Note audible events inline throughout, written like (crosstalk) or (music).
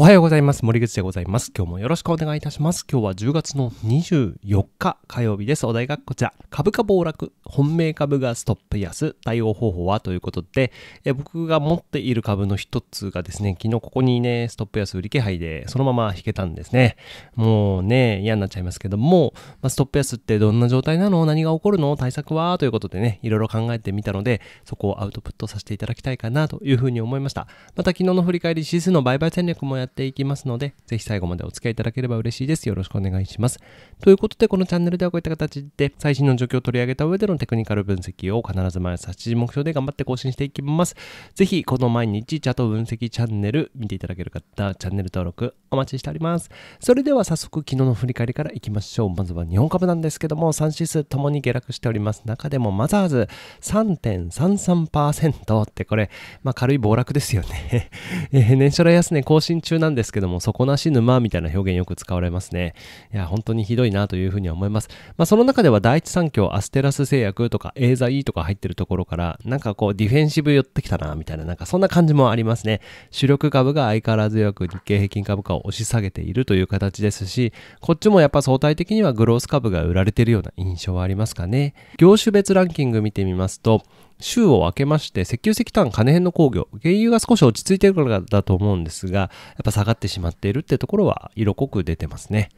おはようございます。森口でございます。今日もよろしくお願いいたします。今日は10月の24日火曜日です。お題がこちら。株価暴落、本命株がストップ安、対応方法はということで、え僕が持っている株の一つがですね、昨日ここにね、ストップ安売り気配で、そのまま引けたんですね。もうね、嫌になっちゃいますけども、まあ、ストップ安ってどんな状態なの何が起こるの対策はということでね、いろいろ考えてみたので、そこをアウトプットさせていただきたいかなというふうに思いました。また昨日の振り返り、指数の売買戦略もやっていきますので、ぜひ最後までお付き合いいただければ嬉しいです。よろしくお願いします。ということで、このチャンネルではこういった形で最新の状況を取り上げた上でのテクニカル分析を必ず毎朝7時目標で頑張って更新していきます。ぜひ、この毎日チャート分析チャンネル見ていただける方、チャンネル登録お待ちしております。それでは早速、昨日の振り返りからいきましょう。まずは日本株なんですけども、3指数ともに下落しております。中でもマザーズ3.33%ってこれ、まあ軽い暴落ですよね (laughs) 年初来安値更新中なんですけども、底なし沼みたいな表現よく使われますね。いや、本当にひどいなというふうには思います。まあ、その中では第一三共、アステラス製薬とか、エーザイとか入ってるところから、なんかこう、ディフェンシブ寄ってきたな、みたいな、なんかそんな感じもありますね。主力株が相変わらず弱く、日経平均株価を押し下げているという形ですし、こっちもやっぱ相対的にはグロース株が売られてるような印象はありますかね。業種別ランキング見てみますと、週を明けまして、石油石炭金編の工業、原油が少し落ち着いてるからだと思うんですが、やっぱ下がってしまっているってところは色濃く出てますね。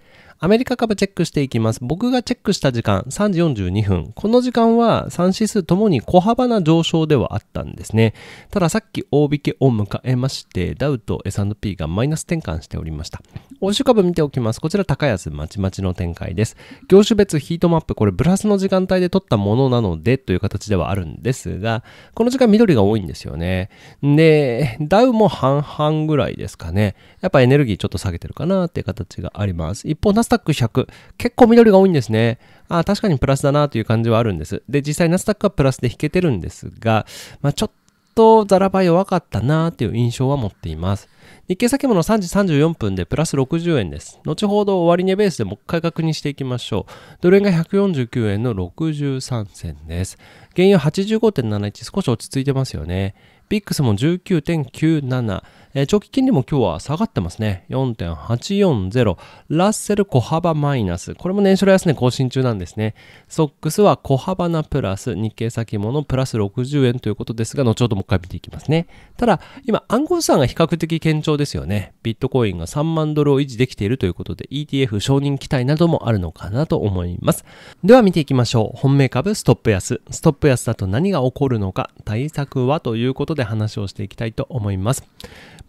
アメリカ株チェックしていきます。僕がチェックした時間、3時42分。この時間は3指数ともに小幅な上昇ではあったんですね。たださっき大引けを迎えまして、ダウと S&P がマイナス転換しておりました。欧州株見ておきます。こちら高安まちまちの展開です。業種別ヒートマップ、これブラスの時間帯で撮ったものなのでという形ではあるんですが、この時間緑が多いんですよね。で、ダウも半々ぐらいですかね。やっぱエネルギーちょっと下げてるかなっていう形があります。一方、ナスタック100、結構緑が多いんですね。あ確かにプラスだなという感じはあるんです。で、実際ナスタックはプラスで引けてるんですが、まあ、ちょっとザラバ弱かったなという印象は持っています。日経先物3時34分でプラス60円です。後ほど終値ベースでもう一回確認していきましょう。ドル円が149円の63銭です。原油85.71少し落ち着いてますよね。ビックスも19.97。えー、長期金利も今日は下がってますね。4.840。ラッセル小幅マイナス。これも年初来安値更新中なんですね。ソックスは小幅なプラス、日経先物プラス60円ということですが、後ほどもう一回見ていきますね。ただ、今、暗号資産が比較的堅調ですよね。ビットコインが3万ドルを維持できているということで、ETF 承認期待などもあるのかなと思います。では見ていきましょう。本命株ストップ安。ストップ安だと何が起こるのか、対策はということで話をしていきたいと思います。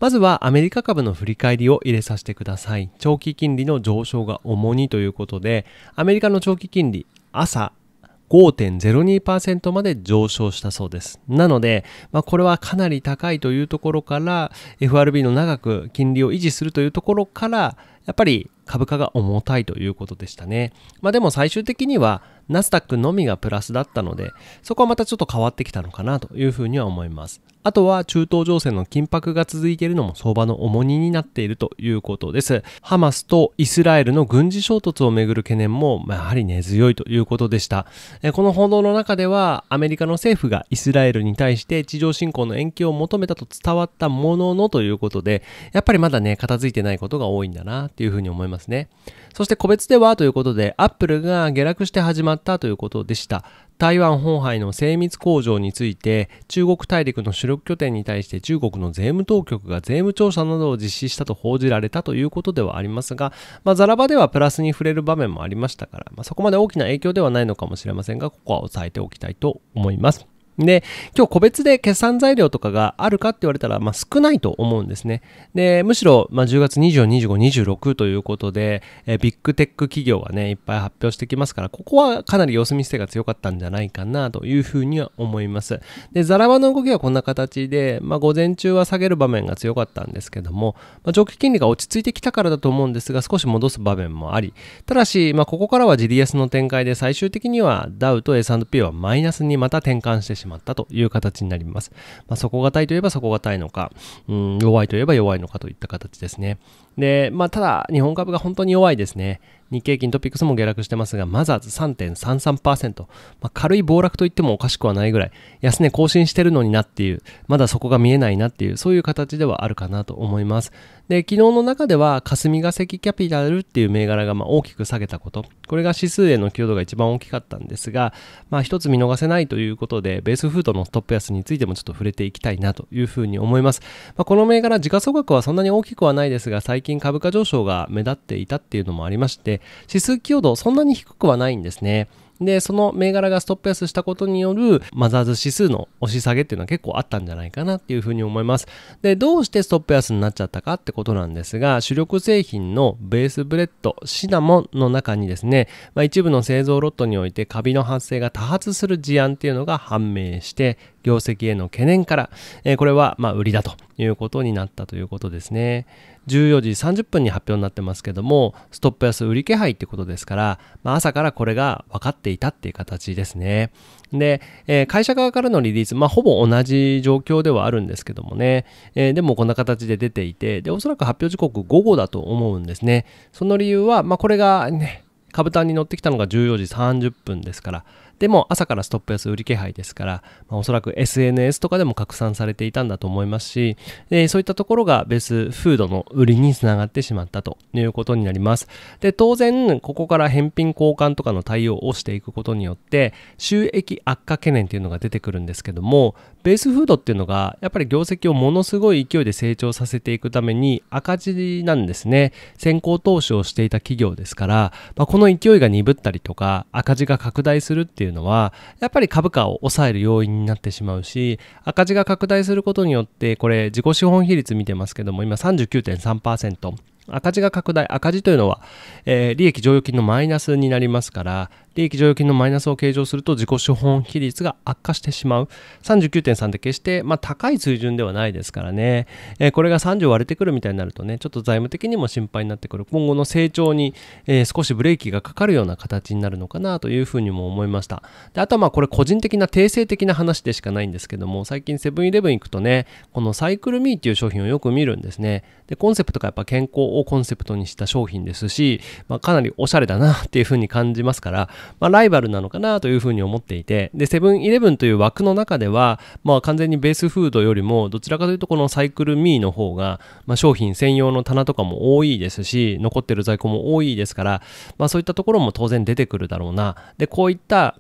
まずはアメリカ株の振り返りを入れさせてください。長期金利の上昇が主にということで、アメリカの長期金利、朝、5.02%まで上昇したそうです。なので、まあ、これはかなり高いというところから、FRB の長く金利を維持するというところから、やっぱり株価が重たいということでしたね。まあ、でも最終的には、ナスダックのみがプラスだったので、そこはまたちょっと変わってきたのかなというふうには思います。あとは中東情勢の緊迫が続いているのも相場の重荷になっているということです。ハマスとイスラエルの軍事衝突をめぐる懸念もやはり根強いということでした。この報道の中ではアメリカの政府がイスラエルに対して地上侵攻の延期を求めたと伝わったもののということで、やっぱりまだね、片付いてないことが多いんだなっていうふうに思いますね。そして個別ではということで、アップルが下落して始まっったということでした。台湾本廃の精密工場について中国大陸の主力拠点に対して中国の税務当局が税務調査などを実施したと報じられたということではありますが、まあ、ザラバではプラスに触れる場面もありましたから、まあ、そこまで大きな影響ではないのかもしれませんがここは押さえておきたいと思います。で、今日個別で決算材料とかがあるかって言われたら、まあ、少ないと思うんですね。で、むしろ、まあ、10月24、25、26ということで、えビッグテック企業はね、いっぱい発表してきますから、ここはかなり様子見せが強かったんじゃないかなというふうには思います。で、ザラバの動きはこんな形で、まあ、午前中は下げる場面が強かったんですけども、まあ、長期金利が落ち着いてきたからだと思うんですが、少し戻す場面もあり、ただし、まあ、ここからは GDS の展開で最終的にはダウと S&P はマイナスにまた転換してしまう。まったという形になります。まあ、底堅いといえば底堅いのか、うん、弱いといえば弱いのかといった形ですね。で、まあ、ただ、日本株が本当に弱いですね。日経金トピックスも下落してますが、マザーズ3.33%。まあ、軽い暴落といってもおかしくはないぐらい、安値更新してるのになっていう、まだそこが見えないなっていう、そういう形ではあるかなと思います。で、昨日の中では霞が関キャピタルっていう銘柄がま大きく下げたこと、これが指数への寄与度が一番大きかったんですが、まあ一つ見逃せないということで、ベースフードのストップ安についてもちょっと触れていきたいなというふうに思います。まあ、この銘柄、時価総額はそんなに大きくはないですが、最近株価上昇が目立っていたっていうのもありまして、指数寄与度そんなに低くはないんですね。で、その銘柄がストップ安したことによるマザーズ指数の押し下げっていうのは結構あったんじゃないかなっていうふうに思います。で、どうしてストップ安になっちゃったかってことなんですが、主力製品のベースブレッド、シナモンの中にですね、まあ、一部の製造ロットにおいてカビの発生が多発する事案っていうのが判明して、業績への懸念から、えー、これはま売りだということになったということですね。14時30分に発表になってますけども、ストップ安売り気配ってことですから、まあ、朝からこれが分かっていたっていう形ですね。で、えー、会社側からのリリース、まあ、ほぼ同じ状況ではあるんですけどもね、えー、でもこんな形で出ていて、で、おそらく発表時刻午後だと思うんですね。その理由は、まあ、これがね、株単に乗ってきたのが14時30分ですから、でも朝からストップ安売り気配ですから、まあ、おそらく SNS とかでも拡散されていたんだと思いますし、そういったところがベースフードの売りにつながってしまったということになります。で、当然、ここから返品交換とかの対応をしていくことによって、収益悪化懸念っていうのが出てくるんですけども、ベースフードっていうのが、やっぱり業績をものすごい勢いで成長させていくために赤字なんですね。先行投資をしていた企業ですから、まあ、この勢いが鈍ったりとか、赤字が拡大するっていううのは、やっぱり株価を抑える要因になってしまうし、赤字が拡大することによって、これ自己資本比率見てますけども、今39.3%。赤字が拡大、赤字というのは、えー、利益剰余金のマイナスになりますから、利益剰余金のマイナスを計上すると自己資本比率が悪化してしまう。39.3って決して、まあ、高い水準ではないですからね、えー、これが30割れてくるみたいになるとね、ちょっと財務的にも心配になってくる。今後の成長に、えー、少しブレーキがかかるような形になるのかなというふうにも思いました。であとはまあこれ個人的な定性的な話でしかないんですけども、最近セブンイレブン行くとね、このサイクルミーっていう商品をよく見るんですね。で、コンセプトがやっぱ健康をコンセプトにした商品ですし、まあ、かなりおしゃれだなっていうふうに感じますから、まあ、ライバルなのかなというふうに思っていて、で、セブンイレブンという枠の中では、まあ、完全にベースフードよりも、どちらかというとこのサイクルミーの方が、まあ、商品専用の棚とかも多いですし、残ってる在庫も多いですから、まあ、そういったところも当然出てくるだろうな。で、こういった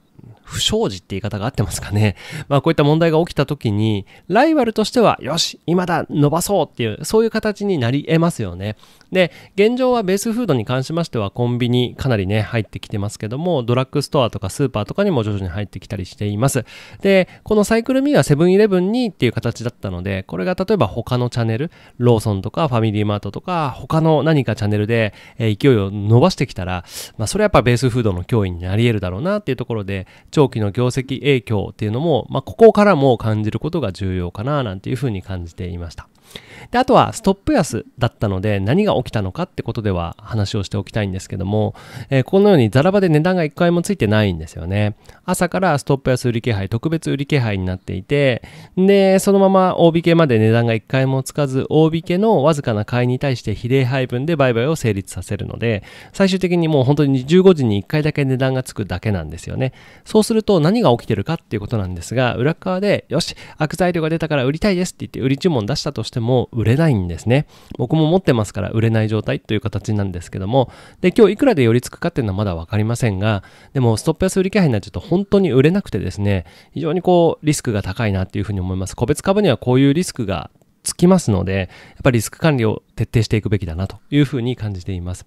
不祥事って言い方が合ってますかね。(laughs) まあこういった問題が起きた時に、ライバルとしては、よし、今だ、伸ばそうっていう、そういう形になり得ますよね。で、現状はベースフードに関しましては、コンビニかなりね、入ってきてますけども、ドラッグストアとかスーパーとかにも徐々に入ってきたりしています。で、このサイクルミーはセブンイレブンにっていう形だったので、これが例えば他のチャンネル、ローソンとかファミリーマートとか、他の何かチャンネルで、え勢いを伸ばしてきたら、まあそれはやっぱベースフードの脅威になり得るだろうなっていうところで、長期の業績影響っていうのも、まあ、ここからも感じることが重要かななんていうふうに感じていました。であとはストップ安だったので何が起きたのかってことでは話をしておきたいんですけども、えー、このようにザラ場で値段が1回もついてないんですよね朝からストップ安売り気配特別売り気配になっていてでそのまま大引けまで値段が1回もつかず大引けのわずかな買いに対して比例配分で売買を成立させるので最終的にもう本当に15時に1回だけ値段がつくだけなんですよねそうすると何が起きてるかっていうことなんですが裏側でよし悪材料が出たから売りたいですって言って売り注文出したとしてしても売れないんですね。僕も持ってますから売れない状態という形なんですけども、で、今日いくらで寄りつくかっていうのはまだわかりませんが、でもストップ安売り気配になっちゃうと本当に売れなくてですね、非常にこうリスクが高いなっていうふうに思います。個別株にはこういうリスクがつきますので、やっぱりリスク管理を徹底していくべきだなというふうに感じています。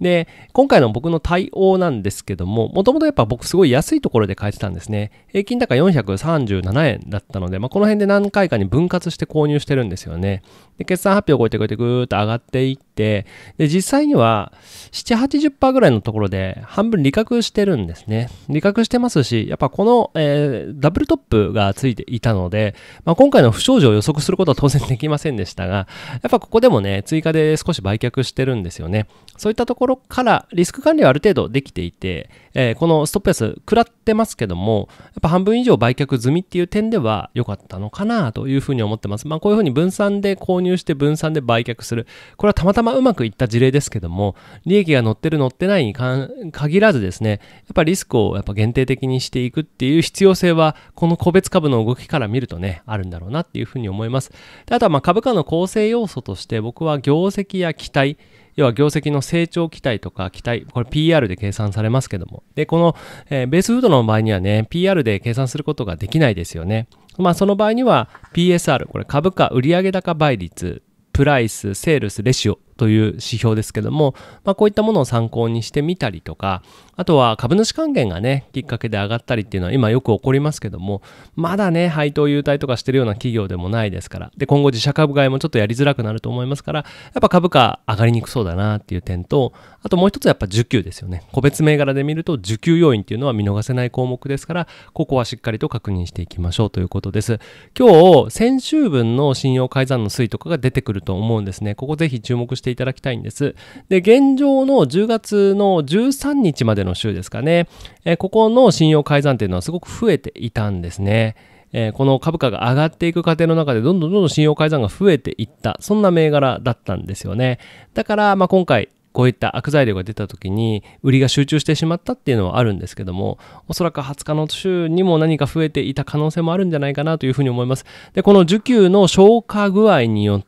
で、今回の僕の対応なんですけども、もともとやっぱ僕すごい安いところで買えてたんですね。平均高437円だったので、まあ、この辺で何回かに分割して購入してるんですよね。で、決算発表を超えてこうやってぐーっと上がっていって、で、実際には7、80%ぐらいのところで半分利確してるんですね。利確してますし、やっぱこの、えー、ダブルトップがついていたので、まあ、今回の不祥事を予測することは当然できませんでしたが、やっぱここでもね、追加で少し売却してるんですよね。そういったところからリスク管理はある程度できていて、えー、このストップ安食らってますけども、やっぱ半分以上売却済みっていう点では良かったのかなというふうに思ってます。まあこういうふうに分散で購入して分散で売却する。これはたまたまうまくいった事例ですけども、利益が乗ってる乗ってないに限らずですね、やっぱリスクをやっぱ限定的にしていくっていう必要性は、この個別株の動きから見るとね、あるんだろうなっていうふうに思います。であとはま株価の構成要素として僕は業績や期待、要は業績の成長期待とか期待、これ PR で計算されますけども。で、この、えー、ベースフードの場合にはね、PR で計算することができないですよね。まあその場合には PSR、これ株価売上高倍率プライス、セールス、レシオという指標ですけども、まあ、こういったものを参考にしてみたりとか、あとは株主還元がね、きっかけで上がったりっていうのは今よく起こりますけども、まだね、配当優待とかしてるような企業でもないですから、で、今後自社株買いもちょっとやりづらくなると思いますから、やっぱ株価上がりにくそうだなっていう点と、あともう一つやっぱ需給ですよね。個別銘柄で見ると需給要因っていうのは見逃せない項目ですから、ここはしっかりと確認していきましょうということです。今日、先週分の信用改ざんの推移とかが出てくるると思うんですね。ここぜひ注目していただきたいんです。で、現状の10月の13日までの週ですかね、えー、ここの信用改ざんっていうのはすごく増えていたんですね。えー、この株価が上がっていく過程の中でどんどんどんどん信用改ざんが増えていった、そんな銘柄だったんですよね。だから、まあ、今回、こういった悪材料が出た時に売りが集中してしまったっていうのはあるんですけども、おそらく20日の週にも何か増えていた可能性もあるんじゃないかなというふうに思います。で、この需給の消化具合によっ、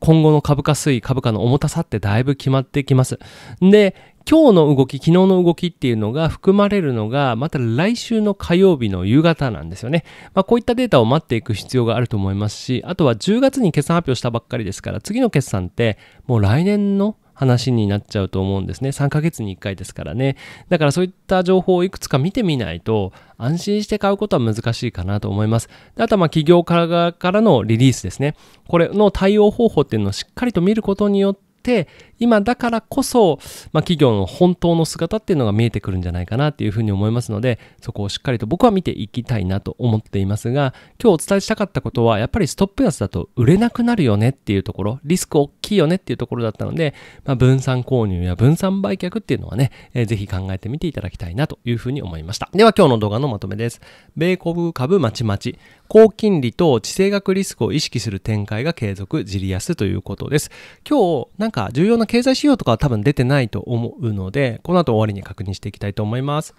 今後の株価推移、株価の重たさってだいぶ決まってきます。で、今日の動き、昨日の動きっていうのが含まれるのが、また来週の火曜日の夕方なんですよね。まあ、こういったデータを待っていく必要があると思いますし、あとは10月に決算発表したばっかりですから、次の決算って、もう来年の話になっちゃうと思うんですね。3ヶ月に1回ですからね。だからそういった情報をいくつか見てみないと、安心して買うことは難しいかなと思います。であとはまあ企業からからのリリースですね。これの対応方法っていうのをしっかりと見ることによって、今だからこそ、まあ、企業の本当の姿っていうのが見えてくるんじゃないかなっていうふうに思いますので、そこをしっかりと僕は見ていきたいなと思っていますが、今日お伝えしたかったことは、やっぱりストップ安だと売れなくなるよねっていうところ、リスク大きいよねっていうところだったので、まあ、分散購入や分散売却っていうのはね、えー、ぜひ考えてみていただきたいなというふうに思いました。では今日の動画のまとめです。米国株まちまち、高金利と地政学リスクを意識する展開が継続、じり安ということです。今日、なんか重要な経済指標とかは多分出てないと思うので、この後終わりに確認していきたいと思います。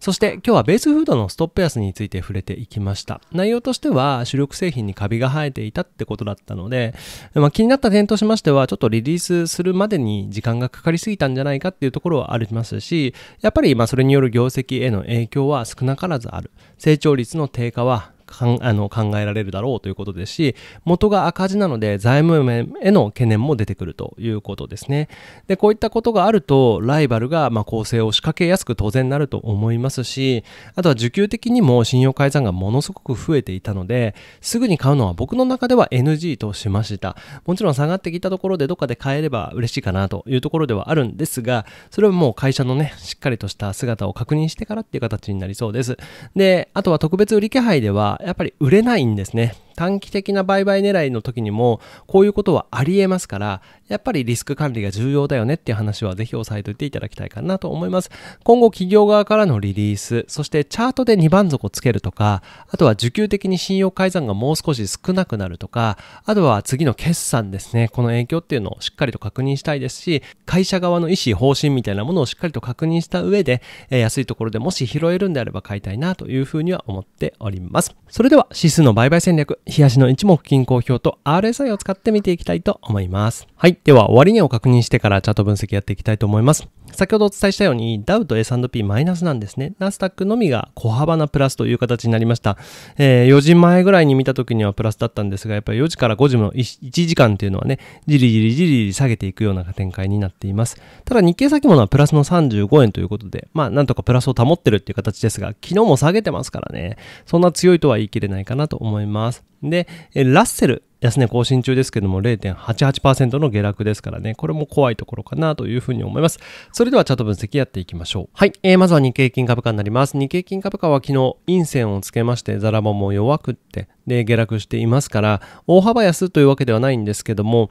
そして今日はベースフードのストップ安について触れていきました。内容としては主力製品にカビが生えていたってことだったので、まあ、気になった点としましてはちょっとリリースするまでに時間がかかりすぎたんじゃないかっていうところはありますし、やっぱりまそれによる業績への影響は少なからずある。成長率の低下はあの考えられるだろうということですし、元が赤字なので財務面への懸念も出てくるということですね。で、こういったことがあると、ライバルがま構成を仕掛けやすく当然なると思いますし、あとは需給的にも信用改ざんがものすごく増えていたので、すぐに買うのは僕の中では NG としました。もちろん下がってきたところでどっかで買えれば嬉しいかなというところではあるんですが、それはもう会社のね、しっかりとした姿を確認してからっていう形になりそうです。で、あとは特別売り気配では、やっぱり売れないんですね。短期的な売買狙いの時にも、こういうことはあり得ますから、やっぱりリスク管理が重要だよねっていう話はぜひ押さえておいていただきたいかなと思います。今後企業側からのリリース、そしてチャートで2番底をつけるとか、あとは受給的に信用改ざんがもう少し少なくなるとか、あとは次の決算ですね、この影響っていうのをしっかりと確認したいですし、会社側の意思、方針みたいなものをしっかりと確認した上で、安いところでもし拾えるんであれば買いたいなというふうには思っております。それでは指数の売買戦略冷やしの一目均衡表と RSI を使って見ていきたいと思います。はい。では、終値を確認してからチャート分析やっていきたいと思います。先ほどお伝えしたように、ダウと S&P マイナスなんですね。ナスダックのみが小幅なプラスという形になりました。えー、4時前ぐらいに見た時にはプラスだったんですが、やっぱり4時から5時の 1, 1時間というのはね、じりじりじりじり下げていくような展開になっています。ただ日経先物はプラスの35円ということで、まあなんとかプラスを保ってるっていう形ですが、昨日も下げてますからね、そんな強いとは言い切れないかなと思います。で、ラッセル、安値更新中ですけども、0.88%の下落ですからね、これも怖いところかなというふうに思います。それではチャート分析やっていきましょう。はい、えー、まずは日経金株価になります。日経金株価は昨日、陰線をつけまして、ザラボも弱くって、で下落していますから大幅安というわけではないんですけども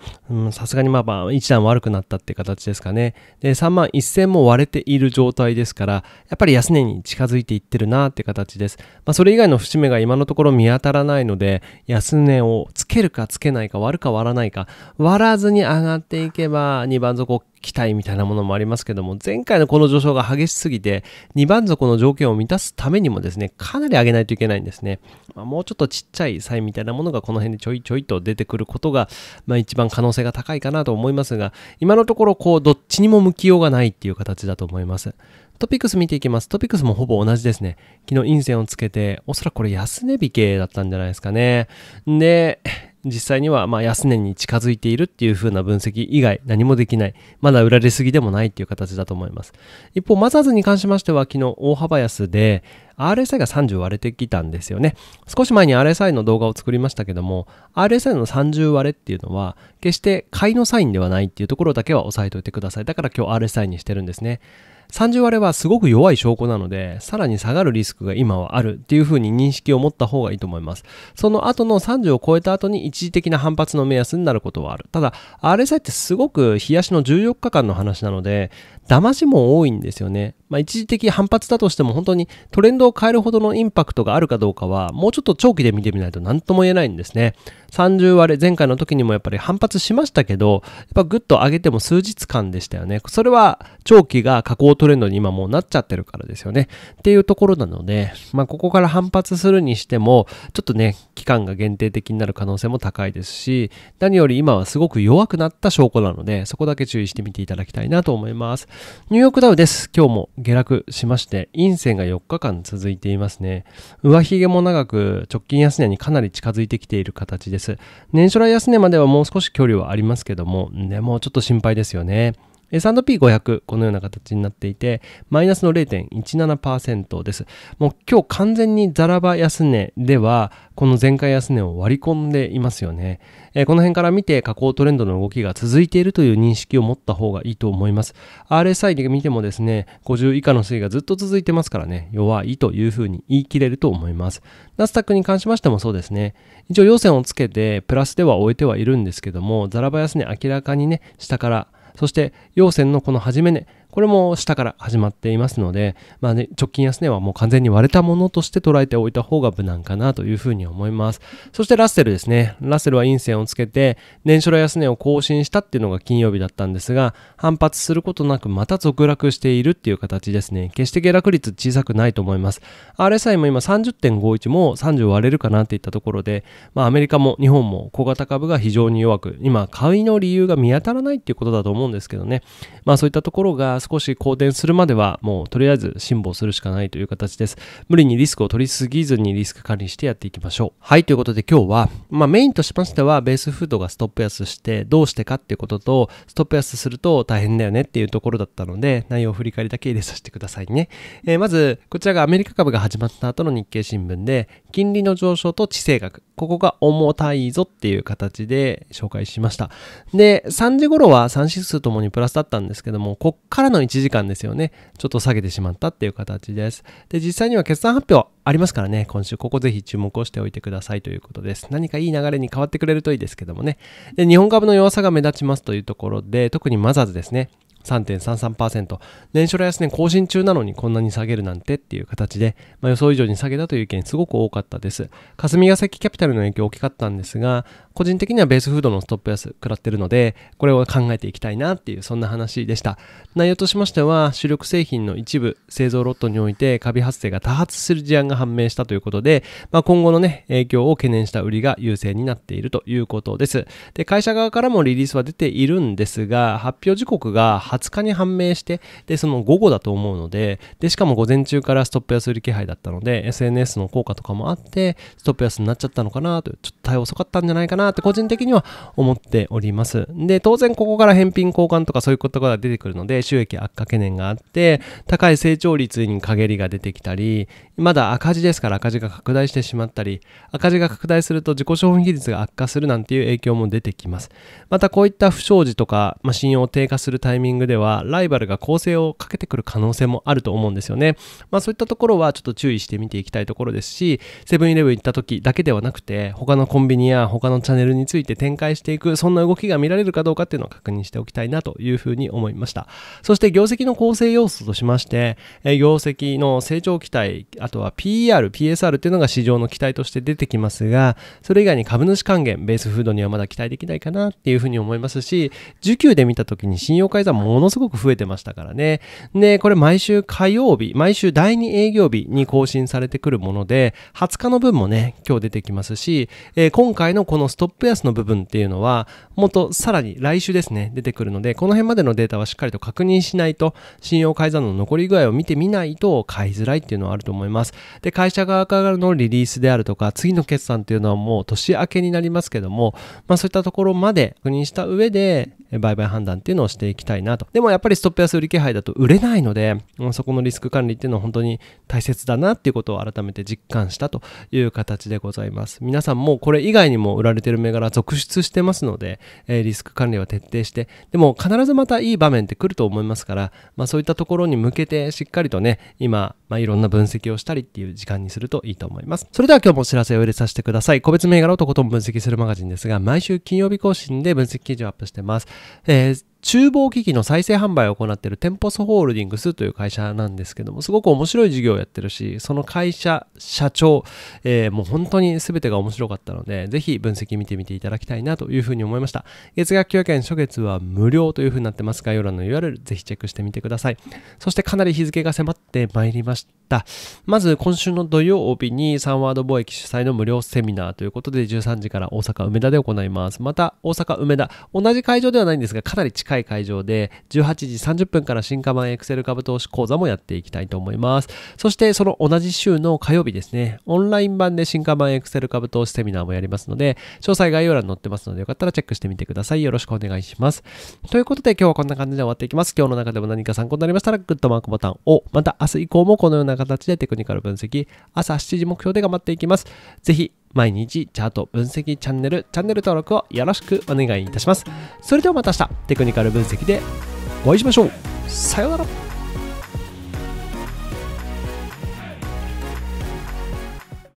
さすがにまあまあ一段悪くなったって形ですかねで3万1000も割れている状態ですからやっぱり安値に近づいていってるなって形です、まあ、それ以外の節目が今のところ見当たらないので安値をつけるかつけないか割るか割らないか割らずに上がっていけば2番底期待みたいなものもありますけども、前回のこの上昇が激しすぎて、2番底の条件を満たすためにもですね、かなり上げないといけないんですね。まあ、もうちょっとちっちゃいサインみたいなものがこの辺でちょいちょいと出てくることが、まあ一番可能性が高いかなと思いますが、今のところこう、どっちにも向きようがないっていう形だと思います。トピックス見ていきます。トピックスもほぼ同じですね。昨日陰線をつけて、おそらくこれ安値引けだったんじゃないですかね。で、実際にはま安値に近づいているっていう風な分析以外何もできない。まだ売られすぎでもないっていう形だと思います。一方、マザーズに関しましては昨日大幅安で RSI が30割れてきたんですよね。少し前に RSI の動画を作りましたけども、RSI の30割れっていうのは決して買いのサインではないっていうところだけは押さえておいてください。だから今日 RSI にしてるんですね。30割れはすごく弱い証拠なので、さらに下がるリスクが今はあるっていうふうに認識を持った方がいいと思います。その後の30を超えた後に一時的な反発の目安になることはある。ただ、RSI ってすごく冷やしの14日間の話なので、騙しも多いんですよね。まあ、一時的反発だとしても本当にトレンドを変えるほどのインパクトがあるかどうかは、もうちょっと長期で見てみないと何とも言えないんですね。30割前回の時にもやっぱり反発しましたけど、やっぱグッと上げても数日間でしたよね。それは長期が下降トレンドに今もうなっちゃってるからですよね。っていうところなので、まあ、ここから反発するにしても、ちょっとね、期間が限定的になる可能性も高いですし、何より今はすごく弱くなった証拠なので、そこだけ注意してみていただきたいなと思います。ニューヨークダウです。今日も下落しまして、陰線が4日間続いていますね。上髭も長く、直近安値にかなり近づいてきている形です。年初来安値まではもう少し距離はありますけども、でもちょっと心配ですよね。S&P500 このような形になっていて、マイナスの0.17%です。もう今日完全にザラバ安値では、この前回安値を割り込んでいますよね。えー、この辺から見て下降トレンドの動きが続いているという認識を持った方がいいと思います。RSI で見てもですね、50以下の推移がずっと続いてますからね、弱いというふうに言い切れると思います。ナスタックに関しましてもそうですね、一応要線をつけてプラスでは終えてはいるんですけども、ザラバ安値明らかにね、下からそして、陽線のこの始めね、これも下から始まっていますので、まあね、直近安値はもう完全に割れたものとして捉えておいた方が無難かなというふうに思います。そしてラッセルですね。ラッセルは陰線をつけて、年初来安値を更新したっていうのが金曜日だったんですが、反発することなくまた続落しているっていう形ですね。決して下落率小さくないと思います。RSI も今30.51も30割れるかなっていったところで、まあアメリカも日本も小型株が非常に弱く、今買いの理由が見当たらないっていうことだと思うんですけどね。まあそういったところが少し好転するまではもうとりあえず辛抱するしかないという形です。無理にリスクを取りすぎずにリスク管理してやっていきましょう。はい、ということで今日は、まあメインとしましてはベースフードがストップ安してどうしてかっていうことと、ストップ安すると大変だよねっていうところだったので、内容を振り返りだけ入れさせてくださいね。えー、まず、こちらがアメリカ株が始まった後の日経新聞で、金利の上昇と地政学、ここが重たいぞっていう形で紹介しました。で、3時頃は3指数ともにプラスだったんですけども、こっからの1時間ですよね。ちょっと下げてしまったっていう形です。で、実際には決算発表ありますからね、今週ここぜひ注目をしておいてくださいということです。何かいい流れに変わってくれるといいですけどもね。で、日本株の弱さが目立ちますというところで、特にマザーズですね。3.33%年初来安値更新中なのにこんなに下げるなんてっていう形で、まあ、予想以上に下げたという意見すごく多かったです霞ヶ関キャピタルの影響大きかったんですが、個人的にはベースフードのストップ安食らってるので、これを考えていきたいなっていう、そんな話でした。内容としましては、主力製品の一部、製造ロットにおいてカビ発生が多発する事案が判明したということで、まあ、今後のね、影響を懸念した売りが優勢になっているということです。で、会社側からもリリースは出ているんですが、発表時刻が20日に判明して、で、その午後だと思うので、で、しかも午前中からストップ安売り気配だったので、SNS の効果とかもあって、ストップ安になっちゃったのかなと、ちょっと対応遅かったんじゃないかななって個人的には思っております。で、当然ここから返品交換とかそういうことが出てくるので、収益悪化懸念があって、高い成長率に陰りが出てきたり、まだ赤字ですから赤字が拡大してしまったり、赤字が拡大すると自己消費比率が悪化するなんていう影響も出てきます。またこういった不祥事とか、まあ、信用を低下するタイミングでは、ライバルが攻勢をかけてくる可能性もあると思うんですよね。まあそういったところはちょっと注意して見ていきたいところですし、セブンイレブン行った時だけではなくて、他のコンビニや他のチャチャンネルについて展開していく、そんな動きが見られるかどうかっていうのを確認しておきたいなというふうに思いました。そして業績の構成要素としまして、え業績の成長期待、あとは PER、PSR っていうのが市場の期待として出てきますが、それ以外に株主還元、ベースフードにはまだ期待できないかなっていうふうに思いますし、受給で見た時に信用改ざんものすごく増えてましたからね。で、これ毎週火曜日、毎週第2営業日に更新されてくるもので、20日の分もね、今日出てきますし、え今回のこのストトップ安の部分っていうのは、もっとさらに来週ですね、出てくるので、この辺までのデータはしっかりと確認しないと、信用改ざんの残り具合を見てみないと買いづらいっていうのはあると思います。で、会社側からのリリースであるとか、次の決算っていうのはもう年明けになりますけども、まあそういったところまで確認した上で、売買判断っていうのをしていきたいなと。でもやっぱりストップ安売り気配だと売れないので、そこのリスク管理っていうのは本当に大切だなっていうことを改めて実感したという形でございます。皆さんもこれ以外にも売られててる銘柄続出してますので、えリスク管理は徹底して、でも必ずまたいい場面って来ると思いますから、まあ、そういったところに向けてしっかりとね、今、まあ、いろんな分析をしたりっていう時間にするといいと思います。それでは今日もお知らせを入れさせてください。個別銘柄をとことん分析するマガジンですが、毎週金曜日更新で分析記事をアップしてます。えー厨房機器の再生販売を行っているテンポスホールディングスという会社なんですけども、すごく面白い事業をやってるし、その会社、社長、えー、もう本当に全てが面白かったので、ぜひ分析見てみていただきたいなというふうに思いました。月額900円、初月は無料というふうになってます概要欄の URL ぜひチェックしてみてください。そしてかなり日付が迫ってまいりました。まず今週の土曜日にサンワード貿易主催の無料セミナーということで、13時から大阪梅田で行います。また大阪梅田、同じ会場ではないんですが、かなり近近い会場で18時30分から進化版エクセル株投資講座もやっていきたいと思います。そしてその同じ週の火曜日ですね、オンライン版で進化版エクセル株投資セミナーもやりますので、詳細概要欄に載ってますのでよかったらチェックしてみてください。よろしくお願いします。ということで今日はこんな感じで終わっていきます。今日の中でも何か参考になりましたらグッドマークボタンを、また明日以降もこのような形でテクニカル分析、朝7時目標で頑張っていきます。ぜひ毎日チャート分析チャンネル、チャンネル登録をよろしくお願いいたします。それではまた明日、テクニカル分析でお会いしましょう。さようなら。